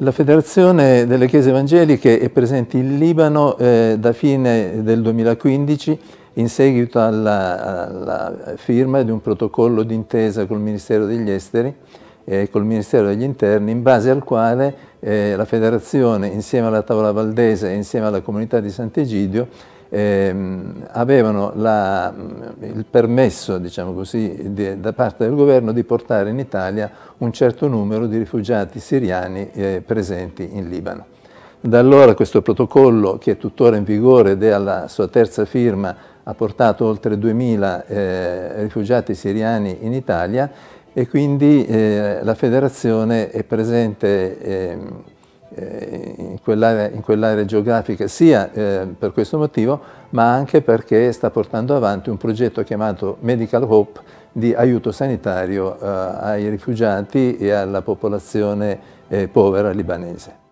La Federazione delle Chiese Evangeliche è presente in Libano eh, da fine del 2015 in seguito alla, alla firma di un protocollo d'intesa col Ministero degli Esteri e eh, col Ministero degli Interni in base al quale eh, la Federazione insieme alla Tavola Valdese e insieme alla comunità di Sant'Egidio ehm, avevano la, il permesso, diciamo così, di, da parte del governo di portare in Italia un certo numero di rifugiati siriani eh, presenti in Libano. Da allora questo protocollo, che è tuttora in vigore ed è alla sua terza firma, ha portato oltre 2.000 eh, rifugiati siriani in Italia e quindi eh, la federazione è presente ehm, eh, quell'area, in quell'area geografica sia eh, per questo motivo, ma anche perché sta portando avanti un progetto chiamato Medical Hope di aiuto sanitario eh, ai rifugiati e alla popolazione eh, povera libanese.